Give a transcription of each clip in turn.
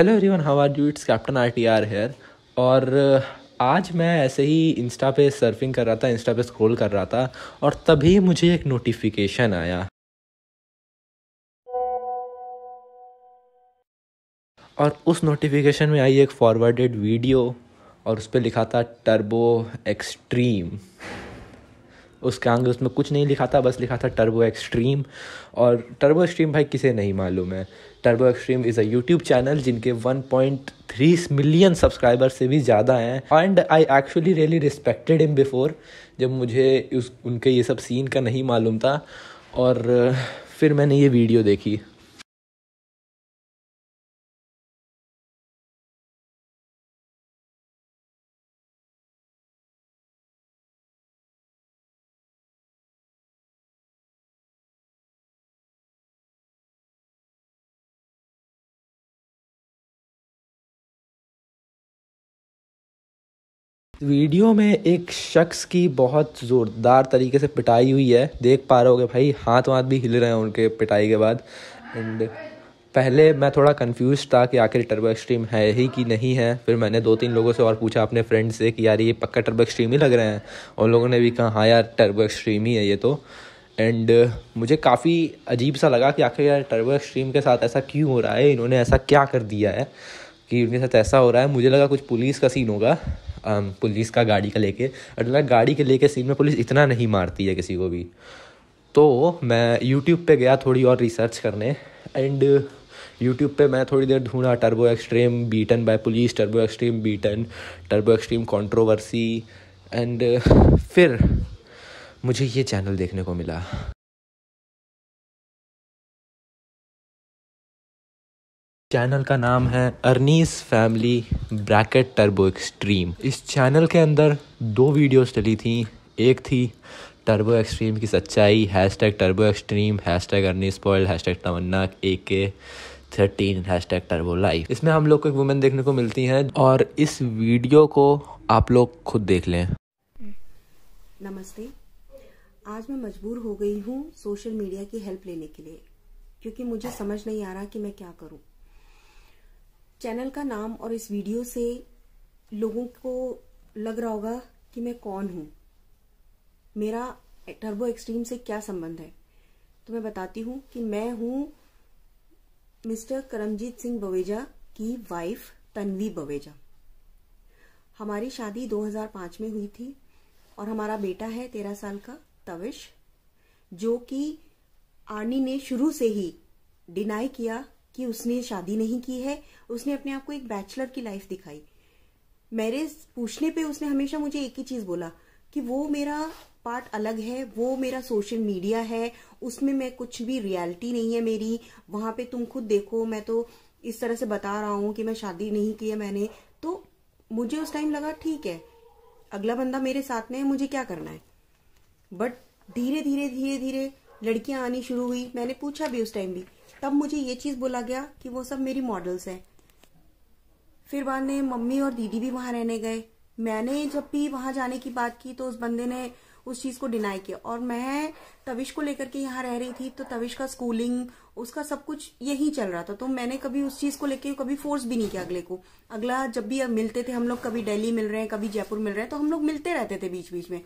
hello everyone how are you it's captain R T R here और uh, आज मैं ऐसे ही इंस्टा पे सर्फिंग कर रहा था इंस्टा पे स्क्रॉल कर रहा था और तभी मुझे एक नोटिफिकेशन आया और उस नोटिफिकेशन में आई एक फॉरवर्डेड वीडियो और उस पर लिखा था टर्बो एक्सट्रीम उसके आगे उसमें कुछ नहीं लिखा था बस लिखा था टर्बो एक्सट्रीम और टर्बो एक्सट्रीम भाई किसे नहीं मालूम है turbo extreme is a YouTube channel जिनके one point three million subscriber से भी ज़्यादा हैं and I actually really respected him before जब मुझे उस उनके ये सब सीन का नहीं मालूम था और फिर मैंने ये वीडियो देखी वीडियो में एक शख्स की बहुत ज़ोरदार तरीके से पिटाई हुई है देख पा रहे हो भाई हाथ वाथ भी हिल रहे हैं उनके पिटाई के बाद एंड पहले मैं थोड़ा कंफ्यूज था कि आखिर टर्बो एक्सट्रीम है ही कि नहीं है फिर मैंने दो तीन लोगों से और पूछा अपने फ्रेंड से कि यार ये पक्का टर्बो एक्सट्रीम ही लग रहे हैं उन लोगों ने भी कहा हाँ यार टर्बो एक्सट्रीम ही है ये तो एंड मुझे काफ़ी अजीब सा लगा कि आखिर यार टर्बो एक्सट्रीम के साथ ऐसा क्यों हो रहा है इन्होंने ऐसा क्या कर दिया है कि उनके साथ ऐसा हो रहा है मुझे लगा कुछ पुलिस का सीन होगा पुलिस का गाड़ी का लेके अटल गाड़ी के लेके सीन में पुलिस इतना नहीं मारती है किसी को भी तो मैं यूट्यूब पे गया थोड़ी और रिसर्च करने एंड यूट्यूब पे मैं थोड़ी देर ढूंढा turbo extreme beaten by police turbo extreme beaten turbo extreme controversy and फिर मुझे ये चैनल देखने को मिला चैनल का नाम है अर्नीस फैमिली ब्रैकेट टर्बो एक्सट्रीम इस चैनल के अंदर दो वीडियोस चली थी एक थी टर्बो एक्सट्रीम की सच्चाई hash tag turbo extreme hash tag अर्नीस पॉइल hash tag Tamanna A K thirteen hash tag turbo life इसमें हम लोग को एक वुमेन देखने को मिलती हैं और इस वीडियो को आप लोग खुद देख लें नमस्ते आज मैं मजबूर हो गई हूँ सोशल मीडिया की हेल्प लेने के लिए क्योंकि मुझे समझ नहीं आ रहा कि मैं क्या करूँ चैनल का नाम और इस वीडियो से लोगों को लग रहा होगा कि मैं कौन हूं मेरा टर्बो एक्सट्रीम से क्या संबंध है तो मैं बताती हूं कि मैं हूं मिस्टर करमजीत सिंह बवेजा की वाइफ तन्वी बवेजा हमारी शादी 2005 में हुई थी और हमारा बेटा है तेरह साल का तविश जो कि आर्नी ने शुरू से ही डिनाई किया कि उसने शादी नहीं की है उसने अपने आप को एक बैचलर की लाइफ दिखाई मेरे पूछने पे उसने हमेशा मुझे एक ही चीज बोला कि वो मेरा पार्ट अलग है वो मेरा सोशल मीडिया है उसमें मैं कुछ भी रियलिटी नहीं है मेरी वहां पे तुम खुद देखो मैं तो इस तरह से बता रहा हूँ कि मैं शादी नहीं की है मैंने तो मुझे उस टाइम लगा ठीक है अगला बंदा मेरे साथ में है मुझे क्या करना है बट धीरे धीरे धीरे धीरे लड़कियां आनी शुरू हुई मैंने पूछा भी उस टाइम भी तब मुझे ये चीज़ बोला गया कि वो सब मेरी मॉडल्स हैं फिर बाद में मम्मी और दीदी भी वहां रहने गए मैंने जब भी वहां जाने की बात की तो उस बंदे ने उस चीज़ को डिनाई किया और मैं तविश को लेकर के यहाँ रह रही थी तो तविश का स्कूलिंग उसका सब कुछ यही चल रहा था तो मैंने कभी उस चीज़ को लेकर कभी फोर्स भी नहीं किया अगले को अगला जब भी मिलते थे हम लोग कभी दिल्ली मिल रहे हैं कभी जयपुर मिल रहे हैं तो हम लोग मिलते रहते थे बीच बीच में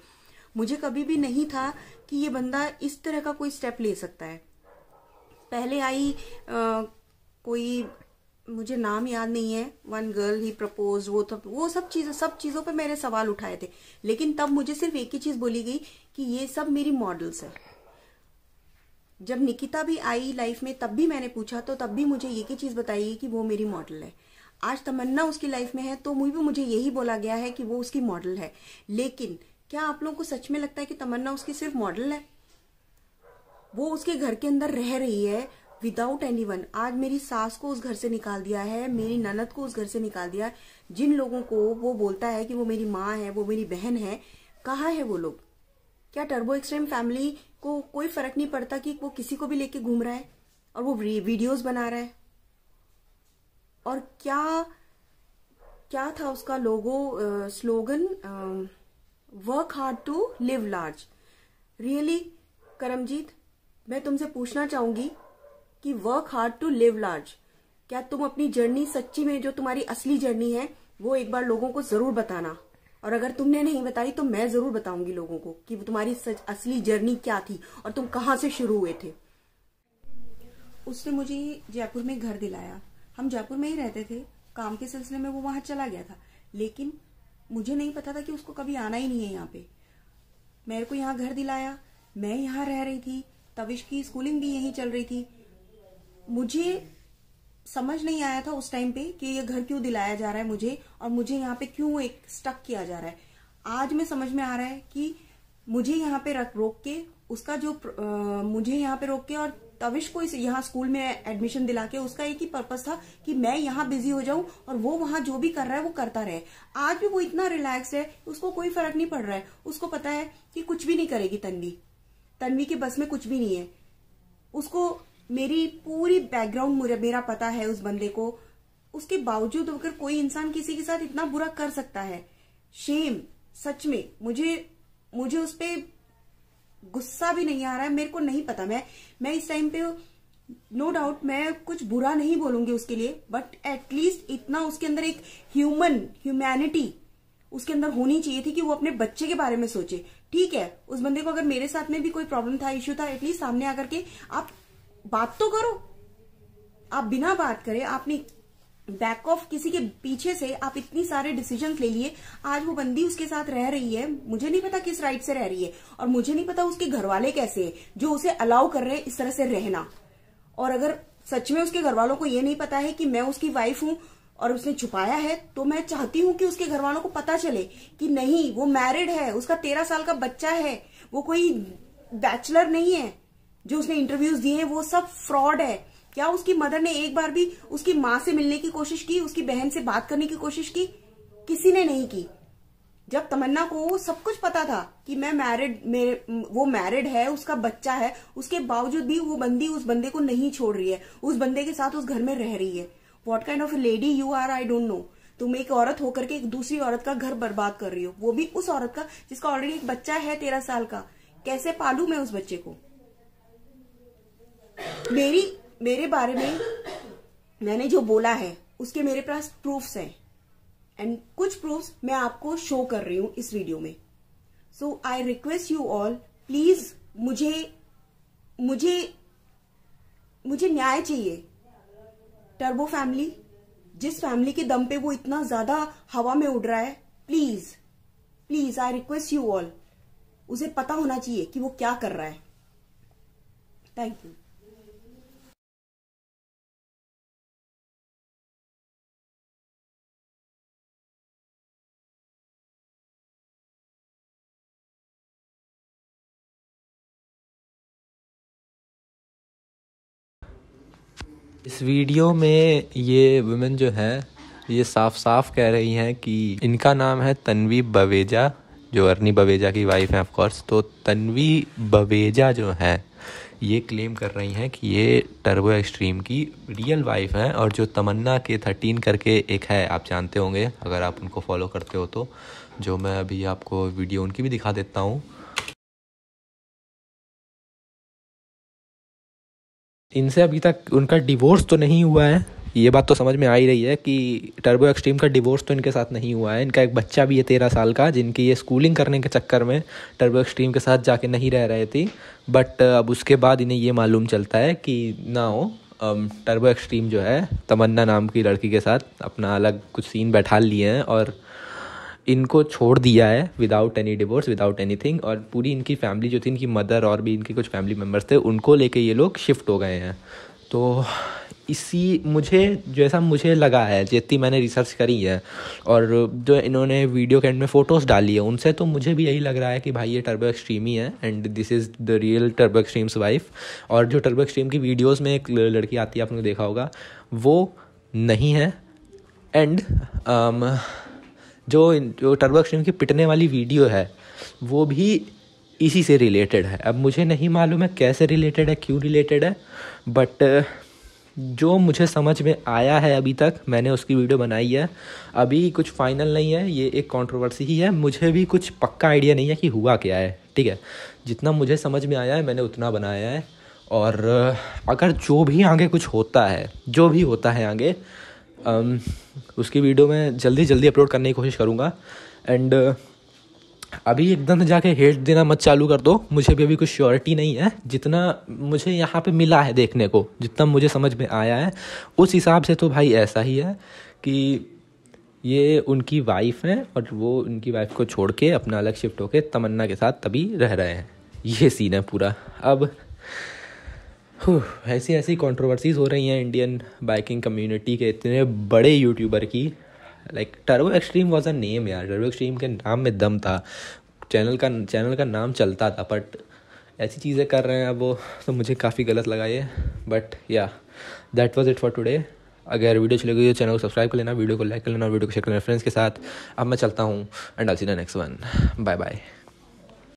मुझे कभी भी नहीं था कि ये बंदा इस तरह का कोई स्टेप ले सकता है पहले आई आ, कोई मुझे नाम याद नहीं है वन गर्ल ही प्रपोज वो तो वो सब चीज़ें सब चीज़ों पे मेरे सवाल उठाए थे लेकिन तब मुझे सिर्फ एक ही चीज़ बोली गई कि ये सब मेरी मॉडल्स है जब निकिता भी आई लाइफ में तब भी मैंने पूछा तो तब भी मुझे एक ही चीज़ बताई कि वो मेरी मॉडल है आज तमन्ना उसकी लाइफ में है तो मुझे भी मुझे यही बोला गया है कि वो उसकी मॉडल है लेकिन क्या आप लोगों को सच में लगता है कि तमन्ना उसकी सिर्फ मॉडल है वो उसके घर के अंदर रह रही है विदाउट एनी वन आज मेरी सास को उस घर से निकाल दिया है मेरी ननद को उस घर से निकाल दिया है जिन लोगों को वो बोलता है कि वो मेरी माँ है वो मेरी बहन है कहा है वो लोग क्या टर्बो एक्सट्रीम फैमिली को कोई फर्क नहीं पड़ता कि वो किसी को भी लेके घूम रहा है और वो वीडियोस बना रहा है और क्या क्या था उसका लोगो आ, slogan work hard to live large really Karamjeet मैं तुमसे पूछना चाहूंगी कि work hard to live large क्या तुम अपनी जर्नी सच्ची में जो तुम्हारी असली जर्नी है वो एक बार लोगों को जरूर बताना और अगर तुमने नहीं बताई तो मैं जरूर बताऊंगी लोगों को कि तुम्हारी सच, असली जर्नी क्या थी और तुम कहां से शुरू हुए थे उसने मुझे जयपुर में घर दिलाया हम जयपुर में ही रहते थे काम के सिलसिले में वो वहां चला गया था लेकिन मुझे नहीं पता था कि उसको कभी आना ही नहीं है यहाँ पे मेरे को यहाँ घर दिलाया मैं यहाँ रह रही थी तविश की स्कूलिंग भी यहीं चल रही थी मुझे समझ नहीं आया था उस टाइम पे कि ये घर क्यों दिलाया जा रहा है मुझे और मुझे यहाँ पे क्यों एक स्टक किया जा रहा है आज में समझ में आ रहा है कि मुझे यहाँ पे रख रोक के उसका जो आ, मुझे यहाँ पे रोक के और तविश को इस यहाँ स्कूल में एडमिशन दिला के उसका एक ही पर्पज था कि मैं यहाँ बिजी हो जाऊं और वो वहां जो भी कर रहा है वो करता रहे आज भी वो इतना रिलैक्स है उसको कोई फर्क नहीं पड़ रहा है उसको पता है कि कुछ भी नहीं करेगी तन्वी तन्वी के बस में कुछ भी नहीं है उसको मेरी पूरी बैकग्राउंड मेरा पता है उस बंदे को उसके बावजूद अगर कोई इंसान किसी के साथ इतना बुरा कर सकता है शेम सच में मुझे मुझे उस पर गुस्सा भी नहीं आ रहा है मेरे को नहीं पता मैं मैं इस टाइम पे नो डाउट मैं कुछ बुरा नहीं बोलूंगी उसके लिए बट एटलीस्ट इतना उसके अंदर एक ह्यूमन ह्यूमैनिटी उसके अंदर होनी चाहिए थी कि वो अपने बच्चे के बारे में सोचे ठीक है उस बंदे को अगर मेरे साथ में भी कोई प्रॉब्लम था इश्यू था एटलीस्ट सामने आकर के आप बात तो करो आप बिना बात करे आपने बैक ऑफ किसी के पीछे से आप इतनी सारे डिसीजन ले लिए आज वो बंदी उसके साथ रह रही है मुझे नहीं पता किस राइट से रह रही है और मुझे नहीं पता उसके घर वाले कैसे है जो उसे अलाउ कर रहे हैं इस तरह से रहना और अगर सच में उसके घर वालों को ये नहीं पता है कि मैं उसकी वाइफ हूं और उसने छुपाया है तो मैं चाहती हूँ कि उसके घर वालों को पता चले कि नहीं वो मैरिड है उसका तेरह साल का बच्चा है वो कोई बैचलर नहीं है जो उसने इंटरव्यूज दिए हैं वो सब फ्रॉड है क्या उसकी मदर ने एक बार भी उसकी माँ से मिलने की कोशिश की उसकी बहन से बात करने की कोशिश की किसी ने नहीं की जब तमन्ना को सब कुछ पता था कि मैं मैरिड वो मैरिड है उसका बच्चा है उसके बावजूद भी वो बंदी उस बंदे को नहीं छोड़ रही है उस बंदे के साथ उस घर में रह रही है what kind of lady you are I don't know तुम एक औरत होकर के एक दूसरी औरत का घर बर्बाद कर रही हो वो भी उस औरत का जिसका ऑलरेडी एक बच्चा है तेरह साल का कैसे पालू मैं उस बच्चे को मेरी मेरे बारे में मैंने जो बोला है उसके मेरे पास प्रूफ्स हैं एंड कुछ प्रूफ्स मैं आपको शो कर रही हूं इस वीडियो में so I request you all please मुझे मुझे मुझे न्याय चाहिए टर्बो फैमिली जिस फैमिली के दम पे वो इतना ज्यादा हवा में उड़ रहा है please please I request you all उसे पता होना चाहिए कि वो क्या कर रहा है थैंक यू इस वीडियो में ये वुमेन जो है ये साफ साफ कह रही हैं कि इनका नाम है तनवी बवेजा जो अर्नी बवेजा की वाइफ है ऑफकोर्स तो तनवी बवेजा जो है ये क्लेम कर रही हैं कि ये टर्बो एक्सट्रीम की रियल वाइफ हैं और जो तमन्ना के थर्टीन करके एक है आप जानते होंगे अगर आप उनको फॉलो करते हो तो जो मैं अभी आपको वीडियो उनकी भी दिखा देता हूँ इनसे अभी तक उनका डिवोर्स तो नहीं हुआ है ये बात तो समझ में आ ही रही है कि टर्बो एक्सट्रीम का डिवोर्स तो इनके साथ नहीं हुआ है इनका एक बच्चा भी है तेरह साल का जिनकी ये स्कूलिंग करने के चक्कर में टर्बो एक्सट्रीम के साथ जाके नहीं रह रहे थी बट अब उसके बाद इन्हें ये मालूम चलता है कि ना हो टर्बो एक्सट्रीम जो है तमन्ना नाम की लड़की के साथ अपना अलग कुछ सीन बैठा लिए हैं और इनको छोड़ दिया है without any divorce without thing और पूरी इनकी फैमिली जो थी इनकी मदर और भी इनके कुछ फैमिली मेम्बर्स थे उनको लेके ये लोग शिफ्ट हो गए हैं तो इसी मुझे जैसा मुझे लगा है जितनी मैंने रिसर्च करी है और जो इन्होंने वीडियो के एंड में फ़ोटोज़ डाली है उनसे तो मुझे भी यही लग रहा है कि भाई ये टर्बो एक्सट्रीम ही है and this is the real turbo extreme's wife और जो टर्बो एक्सट्रीम की वीडियोज़ में एक लड़की आती है आपने देखा होगा वो नहीं है एंड जो जो टर्बो की पिटने वाली वीडियो है वो भी इसी से रिलेटेड है अब मुझे नहीं मालूम है कैसे रिलेटेड है क्यों रिलेटेड है बट जो मुझे समझ में आया है अभी तक मैंने उसकी वीडियो बनाई है अभी कुछ फाइनल नहीं है ये एक कंट्रोवर्सी ही है मुझे भी कुछ पक्का आइडिया नहीं है कि हुआ क्या है ठीक है जितना मुझे समझ में आया है मैंने उतना बनाया है और अगर जो भी आगे कुछ होता है जो भी होता है आगे उसकी वीडियो मैं जल्दी जल्दी अपलोड करने की कोशिश करूँगा एंड अभी एकदम जाके हेट देना मत चालू कर दो मुझे भी अभी कुछ श्योरिटी नहीं है जितना मुझे यहाँ पे मिला है देखने को जितना मुझे समझ में आया है उस हिसाब से तो भाई ऐसा ही है कि ये उनकी वाइफ हैं और वो उनकी वाइफ को छोड़ के अपना अलग शिफ्ट होके तमन्ना के साथ तभी रह रहे हैं ये सीन है पूरा अब ऐसी ऐसी कंट्रोवर्सीज हो रही हैं इंडियन बाइकिंग कम्युनिटी के इतने बड़े यूट्यूबर की like turbo extreme was a name यार टर्बो एक्सट्रीम के नाम में दम था चैनल का चैनल का नाम चलता था बट ऐसी चीज़ें कर रहे हैं अब वो तो मुझे काफ़ी गलत लगा ये but yeah that was it for today अगर वीडियो अच्छी लगी तो चैनल को सब्सक्राइब कर लेना वीडियो को लाइक कर लेना वीडियो को शेयर कर लेना फ्रेंड्स के साथ अब मैं चलता हूँ and I'll see next one bye bye